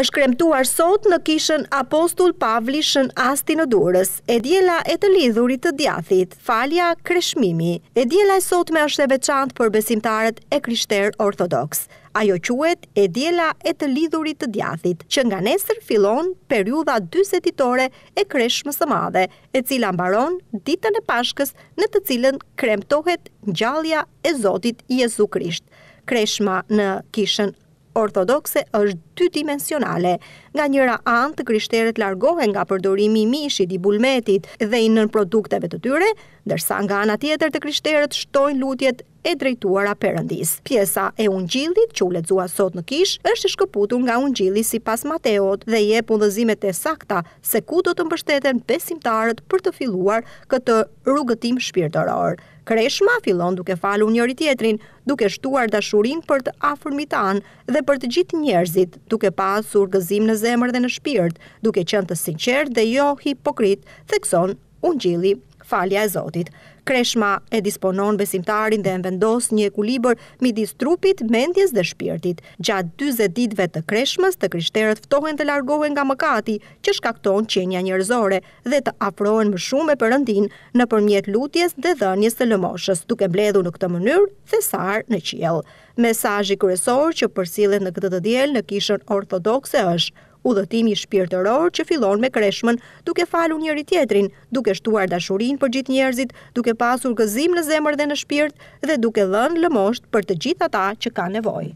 është kremtuar sot në kishën Apostull Pavli shën asti në durës, e djela e të lidhurit të djathit, falja kreshmimi, e djela e sot me është e veçant për besimtarët e krishter ortodoks. Ajo quet e djela e të lidhurit të djathit, që nga nesër filon periuda 20 ditore e kreshmës të madhe, e cila mbaron ditën e pashkës në të cilën kremtohet gjallja e Zotit Jezu Krisht. Kreshma në kishën Ortodokse është dy-dimensionale. Nga njëra anë të krishterët largohen nga përdorimi i mishit, i bulmetit dhe i nën produkteve të tyre, ndërsa nga ana tjetër të krishterët shtojnë lutjet e drejtuara Perëndis. Pjesa e Ungjillit që u lexua sot në kish është e shkëputur nga Ungjilli sipas Mateut dhe jep udhëzimet e sakta se ku do të mbështeten besimtarët për të filluar këtë rrugëtim shpirtëror. Kreshma fillon duke falur njëri tjetrin, duke shtuar dashurinë për të afërmit tan dhe për të gjithë njerëzit, duke pasur gëzim në zemër dhe në shpirt, duke qënë të sinqer dhe jo hipokrit, thekson unë gjili falja e Zotit. Kreshma e disponon besimtarin dhe vendos një ekulibër midis trupit, mendjes dhe shpirtit. Gjatë 20 ditëve të kreshmës, të krishterët ftohen të largohen nga mëkati që shkakton qenja njerëzore dhe të afrohen më shumë përëndin në nëpërmjet lutjes dhe dhënies së lëmoshës, duke mbledhur në këtë mënyrë thesar në qiell. Mesazhi kryesor që përsillet në këtë të në kishën ortodokse është udhëtimi shpirtëror që fillon me kreshmen, duke falu njëri tjetrin, duke shtuar dashurin për gjithë njerëzit, duke pasur gëzim në zemër dhe në shpirt, dhe duke dhënë lëmosht për të gjithë ata që ka nevojë.